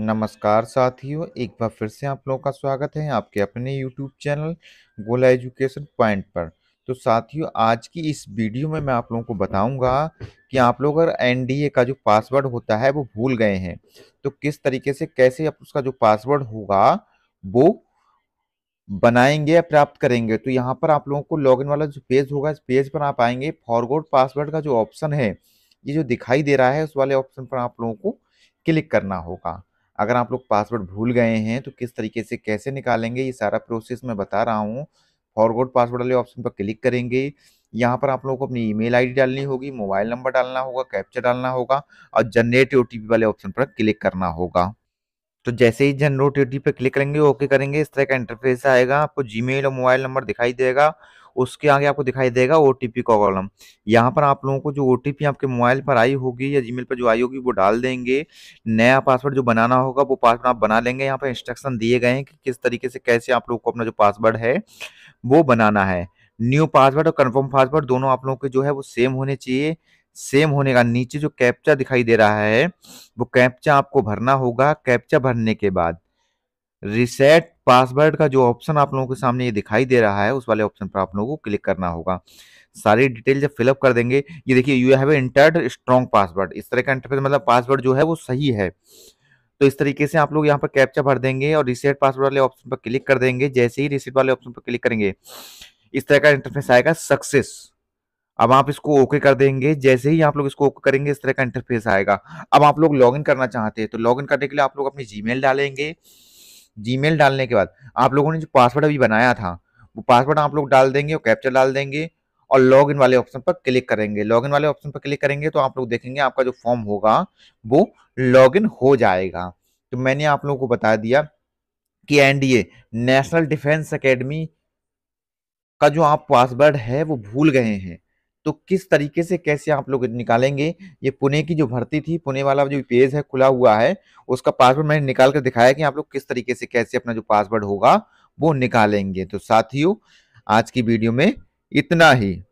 नमस्कार साथियों एक बार फिर से आप लोगों का स्वागत है आपके अपने YouTube channel Gola education point पर तो साथियों आज की इस वीडियो में मैं आप लोगों को बताऊंगा कि आप लोग अगर एन का जो पासवर्ड होता है वो भूल गए हैं तो किस तरीके से कैसे आप उसका जो पासवर्ड होगा वो बनाएंगे या प्राप्त करेंगे तो यहाँ पर आप लोगों को लॉग वाला जो पेज होगा इस पेज पर आप आएंगे फॉरवर्ड पासवर्ड का जो ऑप्शन है ये जो दिखाई दे रहा है उस वाले ऑप्शन पर आप लोगों को क्लिक करना होगा अगर आप लोग पासवर्ड भूल गए हैं तो किस तरीके से कैसे निकालेंगे ये सारा प्रोसेस मैं बता रहा हूँ फॉरवर्ड पासवर्ड वाले ऑप्शन पर क्लिक करेंगे यहाँ पर आप लोगों को अपनी ईमेल आईडी डालनी होगी मोबाइल नंबर डालना होगा कैप्चर डालना होगा और जनरेट ओ वाले ऑप्शन पर क्लिक करना होगा तो जैसे ही जनरेट ओ पर क्लिक करेंगे ओके करेंगे इस तरह का इंटरफेस आएगा आपको जीमेल और मोबाइल नंबर दिखाई देगा उसके आगे आपको दिखाई देगा ओ का कॉलम यहाँ पर आप लोगों को जो ओ आपके मोबाइल पर आई होगी या जीमेल पर जो आई होगी वो डाल देंगे नया पासवर्ड जो बनाना होगा वो पासवर्ड आप बना लेंगे यहाँ पर इंस्ट्रक्शन दिए गए हैं कि किस तरीके से कैसे आप लोग को अपना जो पासवर्ड है वो बनाना है न्यू पासवर्ड और कन्फर्म पासवर्ड दोनों आप लोगों के जो है वो सेम होने चाहिए सेम होने का नीचे जो कैप्चा दिखाई दे रहा है वो कैप्चा आपको भरना होगा कैप्चा भरने के बाद रिसेट पासवर्ड का जो ऑप्शन आप लोगों के सामने ये दिखाई दे रहा है उस वाले ऑप्शन पर आप लोगों को क्लिक करना होगा सारी डिटेल जब फिलअप कर देंगे ये देखिए you have entered strong password इस तरह का इंटरफेस मतलब पासवर्ड जो है वो सही है तो इस तरीके से आप लोग यहाँ पर कैप्चा भर देंगे और रिसेट पासवर्ड वाले ऑप्शन पर क्लिक कर देंगे जैसे ही रिसेट वाले ऑप्शन पर क्लिक करेंगे इस तरह का इंटरफेस आएगा सक्सेस अब आप इसको ओके कर देंगे जैसे ही आप लोग इसको ओके करेंगे इस तरह का इंटरफेस आएगा अब आप लोग लॉगिन करना चाहते हैं तो लॉगिन करने के लिए आप लोग अपनी जीमेल डालेंगे जी डालने के बाद आप लोगों ने जो पासवर्ड अभी बनाया था वो पासवर्ड आप लोग डाल देंगे और कैप्चर डाल देंगे और लॉग इन वाले ऑप्शन पर क्लिक करेंगे लॉग इन वाले ऑप्शन पर क्लिक करेंगे तो आप लोग देखेंगे आपका जो फॉर्म होगा वो लॉग इन हो जाएगा तो मैंने आप लोगों को बता दिया कि एनडीए नेशनल डिफेंस अकेडमी का जो आप पासवर्ड है वो भूल गए हैं तो किस तरीके से कैसे आप लोग निकालेंगे ये पुणे की जो भर्ती थी पुणे वाला जो पेज है खुला हुआ है उसका पासवर्ड मैंने निकाल कर दिखाया कि आप लोग किस तरीके से कैसे अपना जो पासवर्ड होगा वो निकालेंगे तो साथियों आज की वीडियो में इतना ही